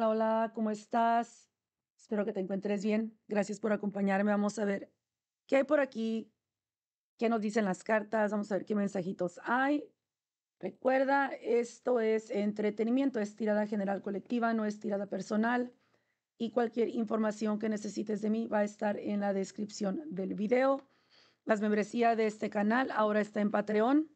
Hola, hola, ¿cómo estás? Espero que te encuentres bien. Gracias por acompañarme. Vamos a ver qué hay por aquí, qué nos dicen las cartas, vamos a ver qué mensajitos hay. Recuerda, esto es entretenimiento, es tirada general colectiva, no es tirada personal. Y cualquier información que necesites de mí va a estar en la descripción del video. Las membresías de este canal ahora está en Patreon.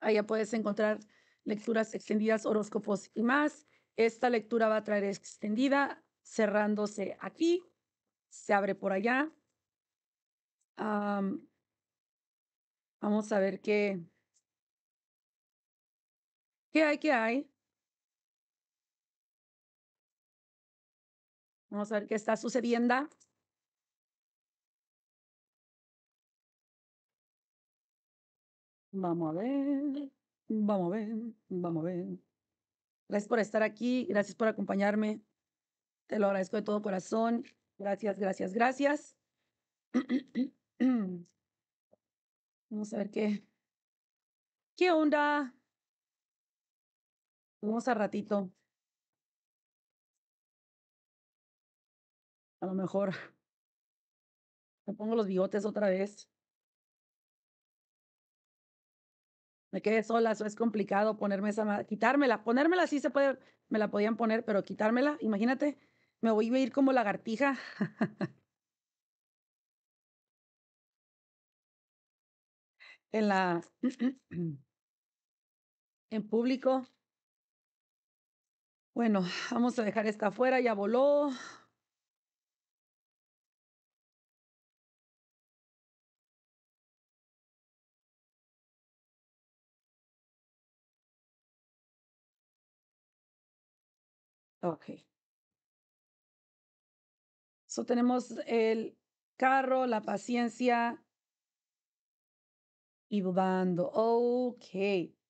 Allá puedes encontrar lecturas extendidas, horóscopos y más. Esta lectura va a traer extendida, cerrándose aquí, se abre por allá. vamos a ver qué, qué hay, qué hay. Vamos a ver qué está sucediendo. Vamos a ver, vamos a ver, vamos a ver. Gracias por estar aquí, gracias por acompañarme. Te lo agradezco de todo corazón. Gracias, gracias, gracias. Vamos a ver qué. ¿Qué onda? Vamos a ratito. A lo mejor me pongo los bigotes otra vez. me quedé sola, eso es complicado ponerme esa, quitármela, ponérmela sí se puede, me la podían poner, pero quitármela, imagínate, me voy a ir como lagartija. en la en público. Bueno, vamos a dejar esta afuera, ya voló, Ok. So tenemos el carro, la paciencia y bando. Ok.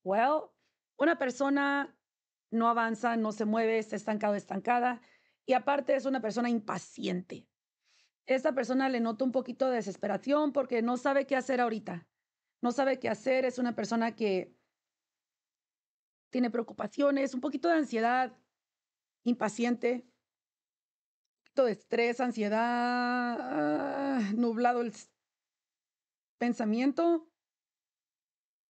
Well, una persona no avanza, no se mueve, está estancado, estancada. Y aparte es una persona impaciente. Esta persona le nota un poquito de desesperación porque no sabe qué hacer ahorita. No sabe qué hacer, es una persona que tiene preocupaciones, un poquito de ansiedad, impaciente, todo estrés, ansiedad, nublado el pensamiento.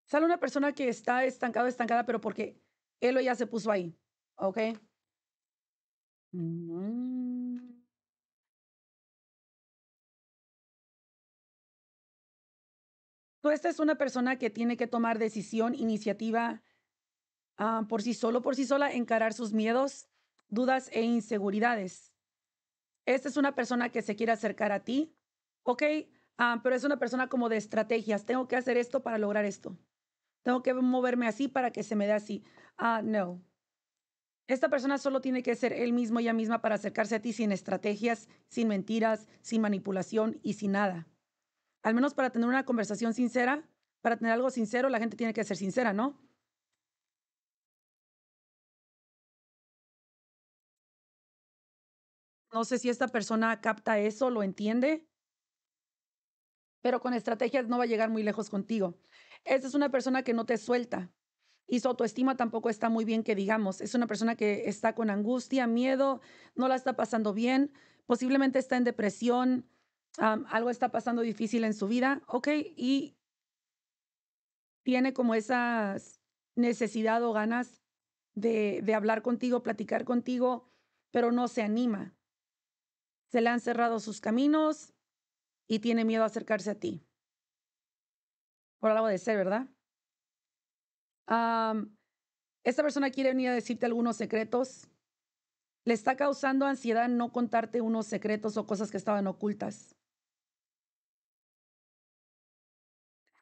Sale una persona que está estancada, estancada, pero porque él o ella se puso ahí. ¿Ok? Mm. esta es una persona que tiene que tomar decisión, iniciativa ah, por sí solo, por sí sola, encarar sus miedos, dudas e inseguridades. Esta es una persona que se quiere acercar a ti, ok, ah, pero es una persona como de estrategias. Tengo que hacer esto para lograr esto. Tengo que moverme así para que se me dé así. Ah, no. Esta persona solo tiene que ser él mismo ella misma para acercarse a ti sin estrategias, sin mentiras, sin manipulación y sin nada. Al menos para tener una conversación sincera, para tener algo sincero, la gente tiene que ser sincera, ¿no? No sé si esta persona capta eso, lo entiende, pero con estrategias no va a llegar muy lejos contigo. Esa es una persona que no te suelta y su autoestima tampoco está muy bien que digamos. Es una persona que está con angustia, miedo, no la está pasando bien, posiblemente está en depresión, algo está pasando difícil en su vida, ¿ok? Y tiene como esas necesidad o ganas de hablar contigo, platicar contigo, pero no se anima se le han cerrado sus caminos y tiene miedo a acercarse a ti. Por algo de ser, ¿verdad? esta persona quiere venir a decirte algunos secretos. Le está causando ansiedad no contarte unos secretos o cosas que estaban ocultas.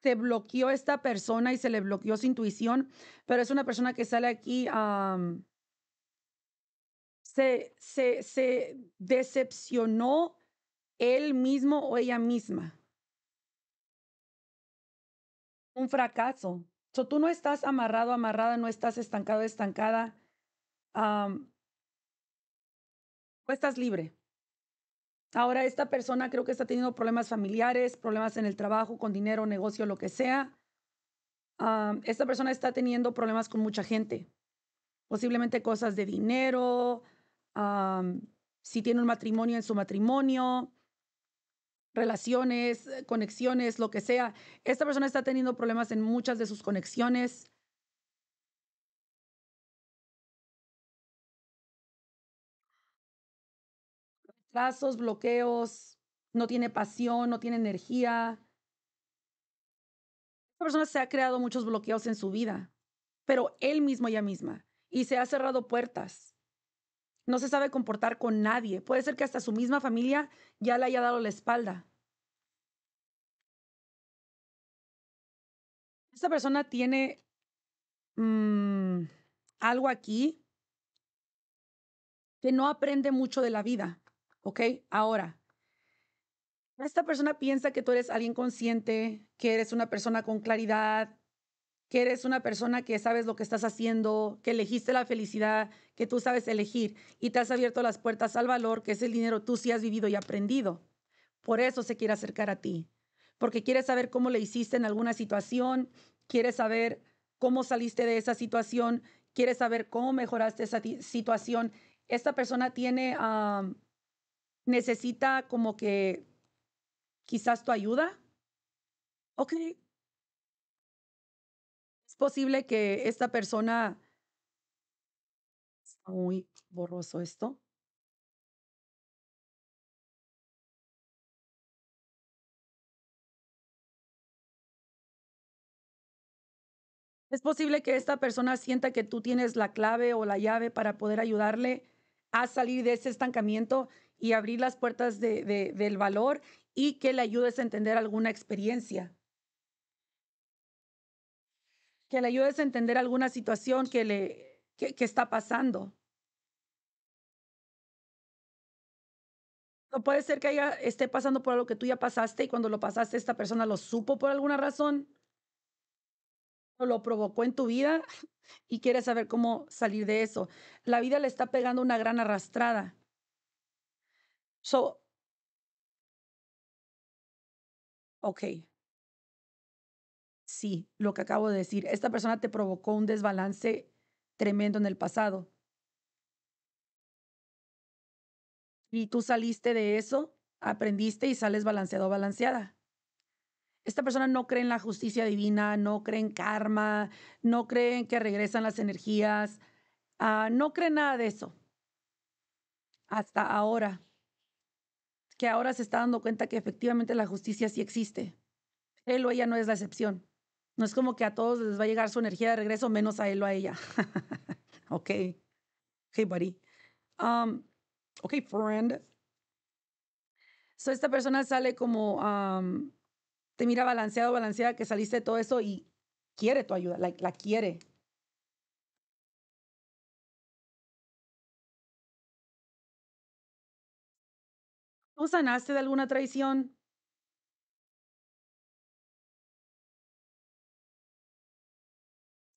Se bloqueó esta persona y se le bloqueó su intuición, pero es una persona que sale aquí a se, decepcionó él mismo o ella misma. Un fracaso. So, tú no estás amarrado, amarrada, no estás estancado, estancada. Um, estás libre. Ahora esta persona creo que está teniendo problemas familiares, problemas en el trabajo, con dinero, negocio, lo que sea. esta persona está teniendo problemas con mucha gente, posiblemente cosas de dinero, si tiene un matrimonio en su matrimonio, relaciones, eh, conexiones, lo que sea. Esta persona está teniendo problemas en muchas de sus conexiones. Trazos, bloqueos, no tiene pasión, no tiene energía. Esta persona se ha creado muchos bloqueos en su vida, pero él mismo, ella misma, y se ha cerrado puertas no se sabe comportar con nadie. Puede ser que hasta su misma familia ya le haya dado la espalda. Esta persona tiene mm, algo aquí que no aprende mucho de la vida, ¿ok? Ahora, esta persona piensa que tú eres alguien consciente, que eres una persona con claridad, que eres una persona que sabes lo que estás haciendo, que elegiste la felicidad, que tú sabes elegir y te has abierto las puertas al valor, que es el dinero tú sí has vivido y aprendido. Por eso se quiere acercar a ti, porque quiere saber cómo le hiciste en alguna situación, quiere saber cómo saliste de esa situación, quiere saber cómo mejoraste esa situación. Esta persona tiene, necesita como que quizás tu ayuda. Ok, posible que esta persona... muy borroso Es posible que esta persona sienta que tú tienes la clave o la llave para poder ayudarle a salir de ese estancamiento y abrir las puertas del valor y que le ayudes a entender alguna experiencia que le ayudes a entender alguna situación que le está pasando. No puede ser que ella esté pasando por algo que tú ya pasaste y cuando lo pasaste esta persona lo supo por alguna razón o lo provocó en tu vida y quiere saber cómo salir de eso. La vida le está pegando una gran arrastrada. So, ok, sí, lo que acabo de decir, esta persona te provocó un desbalance tremendo en el pasado. Y tú saliste de eso, aprendiste y sales balanceado o balanceada. Esta persona no cree en la justicia divina, no cree en karma, no cree en que regresan las energías, ah, no cree nada de eso. Hasta ahora, que ahora se está dando cuenta que efectivamente la justicia sí existe. Él o ella no es la excepción. No es como que a todos les va a llegar su energía de regreso, menos a él o a ella. ok. Ok, buddy. Um, ok, friend. So esta persona sale como, um, te mira balanceado, balanceada, que saliste de todo eso y quiere tu ayuda, la quiere. ¿No sanaste de alguna traición?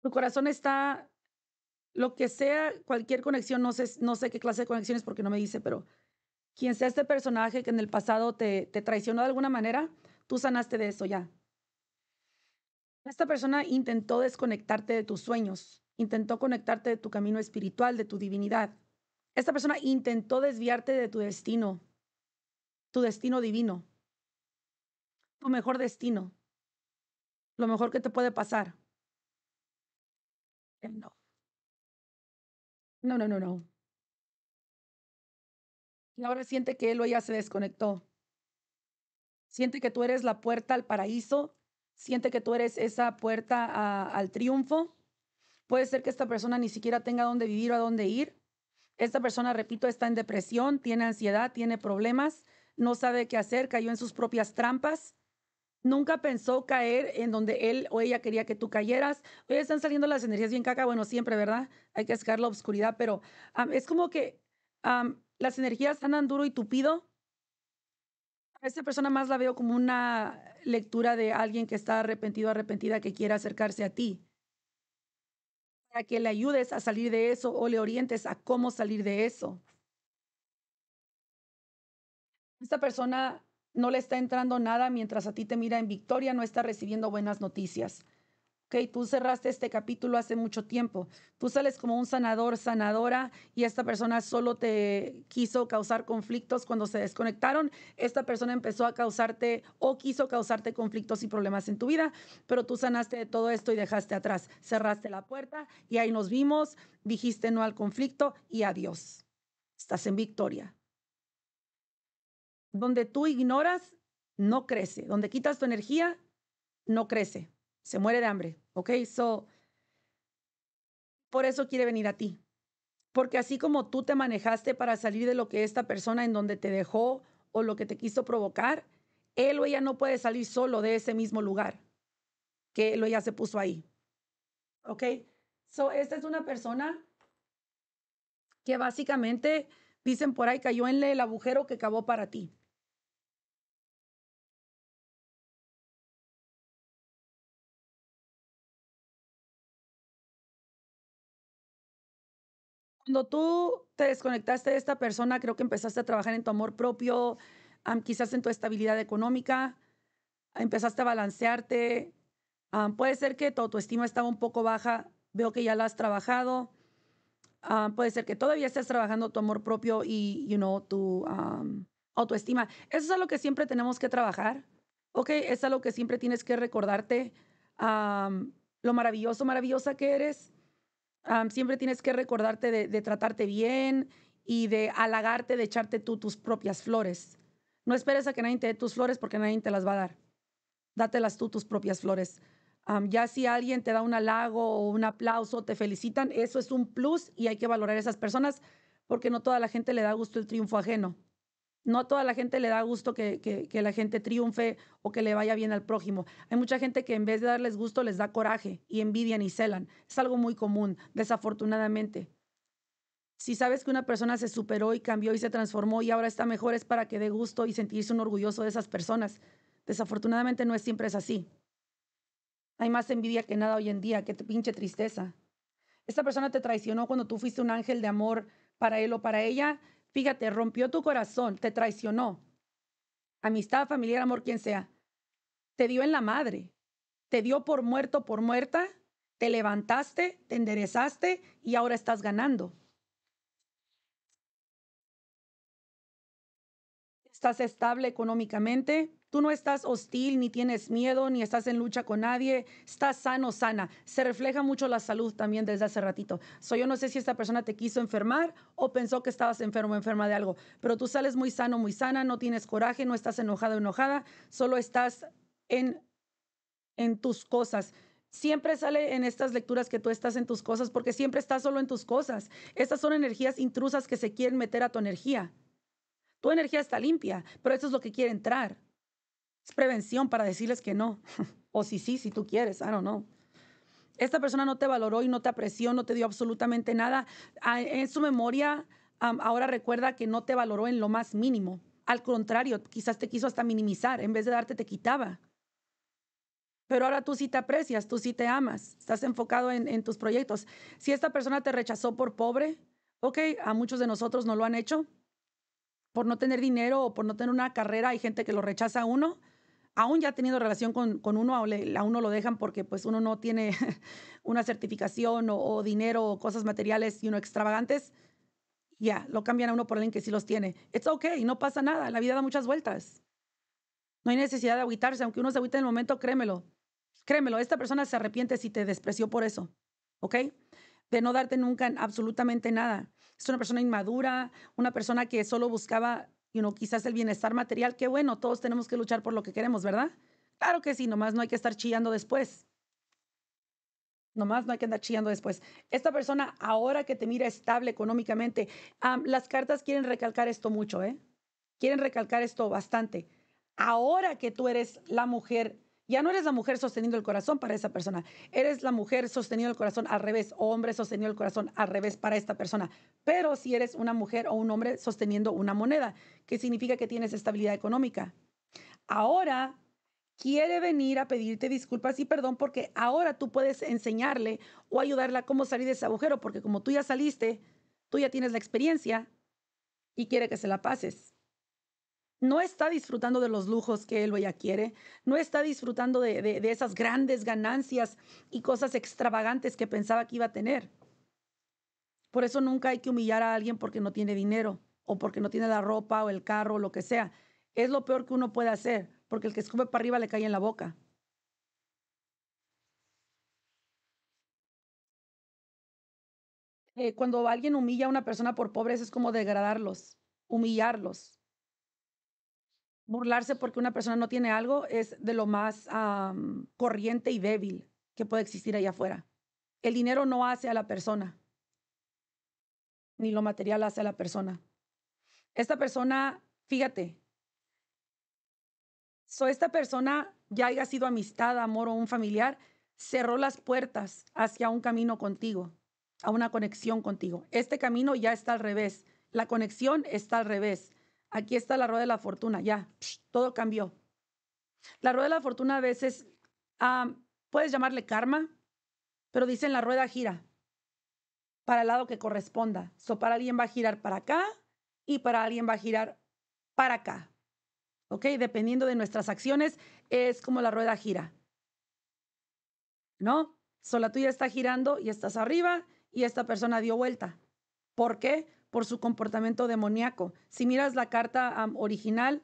Tu corazón está, lo que sea, cualquier conexión, no sé, no sé qué clase de conexiones porque no me dice, pero quien sea este personaje que en el pasado te, te traicionó de alguna manera, tú sanaste de eso ya. Esta persona intentó desconectarte de tus sueños, intentó conectarte de tu camino espiritual, de tu divinidad. Esta persona intentó desviarte de tu destino, tu destino divino, tu mejor destino, lo mejor que te puede pasar. No. No, no, no, no. Y ahora siente que él o ella se desconectó. Siente que tú eres la puerta al paraíso. Siente que tú eres esa puerta al triunfo. Puede ser que esta persona ni siquiera tenga dónde vivir o a dónde ir. Esta persona, repito, está en depresión, tiene ansiedad, tiene problemas, no sabe qué hacer, cayó en sus propias trampas nunca pensó caer en donde él o ella quería que tú cayeras. Hoy están saliendo las energías bien caca, bueno, siempre, ¿verdad? Hay que sacar la oscuridad, pero es como que las energías andan duro y tupido. A esta persona más la veo como una lectura de alguien que está arrepentido, arrepentida, que quiere acercarse a ti. Para que le ayudes a salir de eso o le orientes a cómo salir de eso. Esta persona no le está entrando nada mientras a ti te mira en victoria, no está recibiendo buenas noticias. Ok, tú cerraste este capítulo hace mucho tiempo. Tú sales como un sanador, sanadora, y esta persona solo te quiso causar conflictos cuando se desconectaron. Esta persona empezó a causarte o quiso causarte conflictos y problemas en tu vida, pero tú sanaste de todo esto y dejaste atrás. Cerraste la puerta y ahí nos vimos, dijiste no al conflicto y adiós. Estás en victoria donde tú ignoras, no crece. Donde quitas tu energía, no crece. Se muere de hambre. ¿Ok? So, por eso quiere venir a ti. Porque así como tú te manejaste para salir de lo que esta persona en donde te dejó o lo que te quiso provocar, él o ella no puede salir solo de ese mismo lugar que él o ella se puso ahí. ¿Ok? So, esta es una persona que básicamente, dicen por ahí, cayó en el agujero que acabó para ti. cuando tú te desconectaste de esta persona, creo que empezaste a trabajar en tu amor propio, quizás en tu estabilidad económica, empezaste a balancearte. puede ser que tu autoestima estaba un poco baja, veo que ya la has trabajado. puede ser que todavía estés trabajando tu amor propio y, you know, tu autoestima. Eso es lo que siempre tenemos que trabajar, ¿ok? Es lo que siempre tienes que recordarte lo maravilloso, maravillosa que eres siempre tienes que recordarte de, tratarte bien y de halagarte, de echarte tú tus propias flores. No esperes a que nadie te dé tus flores porque nadie te las va a dar. Dátelas tú tus propias flores. ya si alguien te da un halago o un aplauso, te felicitan, eso es un plus y hay que valorar a esas personas porque no toda la gente le da gusto el triunfo ajeno no toda la gente le da gusto que, la gente triunfe o que le vaya bien al prójimo. Hay mucha gente que en vez de darles gusto les da coraje y envidian y celan. Es algo muy común, desafortunadamente. Si sabes que una persona se superó y cambió y se transformó y ahora está mejor es para que dé gusto y sentirse un orgulloso de esas personas. Desafortunadamente no es siempre es así. Hay más envidia que nada hoy en día, que pinche tristeza. Esta persona te traicionó cuando tú fuiste un ángel de amor para él o para ella Fíjate, rompió tu corazón, te traicionó. Amistad, familiar, amor, quien sea. Te dio en la madre. Te dio por muerto, por muerta. Te levantaste, te enderezaste y ahora estás ganando. Estás estable económicamente, Tú no estás hostil, ni tienes miedo, ni estás en lucha con nadie. Estás sano, sana. Se refleja mucho la salud también desde hace ratito. Soy yo no sé si esta persona te quiso enfermar o pensó que estabas enfermo o enferma de algo, pero tú sales muy sano, muy sana, no tienes coraje, no estás enojado, enojada, solo estás en, en tus cosas siempre sale en estas lecturas que tú estás en tus cosas, porque siempre estás solo en tus cosas. Estas son energías intrusas que se quieren meter a tu energía. Tu energía está limpia, pero eso es lo que quiere entrar. Es prevención para decirles que no. o si sí, si tú quieres, I don't know. Esta persona no te valoró y no te apreció, no te dio absolutamente nada. Ah, en su memoria, ahora recuerda que no te valoró en lo más mínimo. Al contrario, quizás te quiso hasta minimizar. En vez de darte, te quitaba. Pero ahora tú sí te aprecias, tú sí te amas, estás enfocado en, en, tus proyectos. Si esta persona te rechazó por pobre, ok, a muchos de nosotros no lo han hecho, por no tener dinero o por no tener una carrera, hay gente que lo rechaza a uno, aún ya teniendo relación con, uno, a, uno lo dejan porque pues uno no tiene una certificación o, dinero o cosas materiales y uno extravagantes, ya, lo cambian a uno por alguien que sí los tiene. It's okay, no pasa nada, la vida da muchas vueltas. No hay necesidad de agüitarse, aunque uno se agüite en el momento, créemelo. Créemelo, esta persona se arrepiente si te despreció por eso, ¿ok? De no darte nunca absolutamente nada. Es una persona inmadura, una persona que solo buscaba y know, quizás el bienestar material, que bueno, todos tenemos que luchar por lo que queremos, ¿verdad? Claro que sí, nomás no hay que estar chillando después. Nomás no hay que andar chillando después. Esta persona, ahora que te mira estable económicamente, las cartas quieren recalcar esto mucho, ¿eh? Quieren recalcar esto bastante. Ahora que tú eres la mujer ya no eres la mujer sosteniendo el corazón para esa persona, eres la mujer sosteniendo el corazón al revés o hombre sosteniendo el corazón al revés para esta persona. Pero si eres una mujer o un hombre sosteniendo una moneda, ¿qué significa que tienes estabilidad económica. Ahora quiere venir a pedirte disculpas y perdón porque ahora tú puedes enseñarle o ayudarla a cómo salir de ese agujero, porque como tú ya saliste, tú ya tienes la experiencia y quiere que se la pases no está disfrutando de los lujos que él o ella quiere, no está disfrutando de, de, esas grandes ganancias y cosas extravagantes que pensaba que iba a tener. Por eso nunca hay que humillar a alguien porque no tiene dinero o porque no tiene la ropa o el carro o lo que sea. Es lo peor que uno puede hacer, porque el que escupe para arriba le cae en la boca. Eh, cuando alguien humilla a una persona por pobreza es como degradarlos, humillarlos burlarse porque una persona no tiene algo es de lo más corriente y débil que puede existir allá afuera. El dinero no hace a la persona, ni lo material hace a la persona. Esta persona, fíjate, so esta persona, ya haya sido amistad, amor o un familiar, cerró las puertas hacia un camino contigo, a una conexión contigo. Este camino ya está al revés, la conexión está al revés aquí está la rueda de la fortuna, ya, todo cambió. La rueda de la fortuna a veces puedes llamarle karma, pero dicen la rueda gira para el lado que corresponda. So, para alguien va a girar para acá y para alguien va a girar para acá. ¿Ok? Dependiendo de nuestras acciones, es como la rueda gira. ¿No? sola la tuya está girando y estás arriba y esta persona dio vuelta. ¿Por qué? por su comportamiento demoníaco. Si miras la carta original,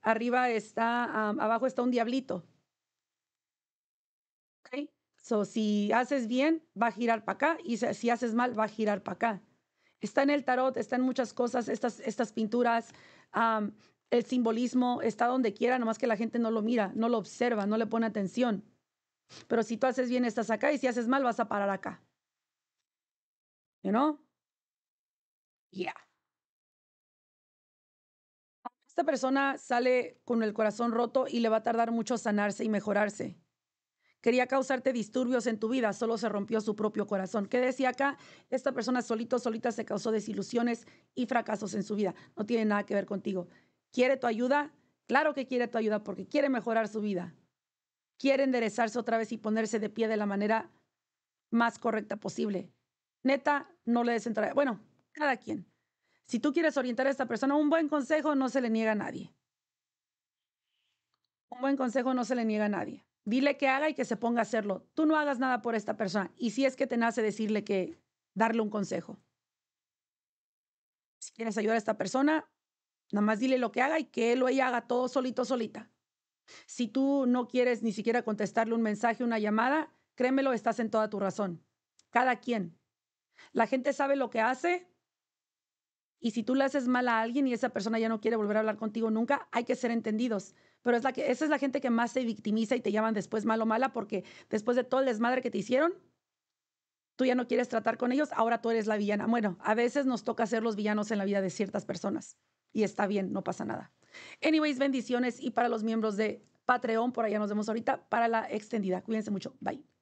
arriba está, abajo está un diablito. ¿Ok? So, si haces bien, va a girar para acá y si haces mal, va a girar para acá. Está en el tarot, está en muchas cosas, estas, estas pinturas, el simbolismo está donde quiera, nomás que la gente no lo mira, no lo observa, no le pone atención. Pero si tú haces bien, estás acá y si haces mal, vas a parar acá. ¿No? Yeah. Esta persona sale con el corazón roto y le va a tardar mucho sanarse y mejorarse. Quería causarte disturbios en tu vida, solo se rompió su propio corazón. ¿Qué decía acá? Esta persona solito, solita se causó desilusiones y fracasos en su vida. No tiene nada que ver contigo. ¿Quiere tu ayuda? Claro que quiere tu ayuda porque quiere mejorar su vida. Quiere enderezarse otra vez y ponerse de pie de la manera más correcta posible. Neta, no le des Bueno, cada quien. Si tú quieres orientar a esta persona, un buen consejo no se le niega a nadie. Un buen consejo no se le niega a nadie. Dile que haga y que se ponga a hacerlo. Tú no hagas nada por esta persona. Y si es que te nace decirle que darle un consejo. Si quieres ayudar a esta persona, nada más dile lo que haga y que él o ella haga todo solito, solita. Si tú no quieres ni siquiera contestarle un mensaje, una llamada, créemelo, estás en toda tu razón. Cada quien. La gente sabe lo que hace y si tú le haces mal a alguien y esa persona ya no quiere volver a hablar contigo nunca, hay que ser entendidos. Pero es la que, esa es la gente que más se victimiza y te llaman después malo o mala porque después de todo el desmadre que te hicieron, tú ya no quieres tratar con ellos, ahora tú eres la villana. Bueno, a veces nos toca ser los villanos en la vida de ciertas personas y está bien, no pasa nada. Anyways, bendiciones y para los miembros de Patreon, por allá nos vemos ahorita para la extendida. Cuídense mucho. Bye.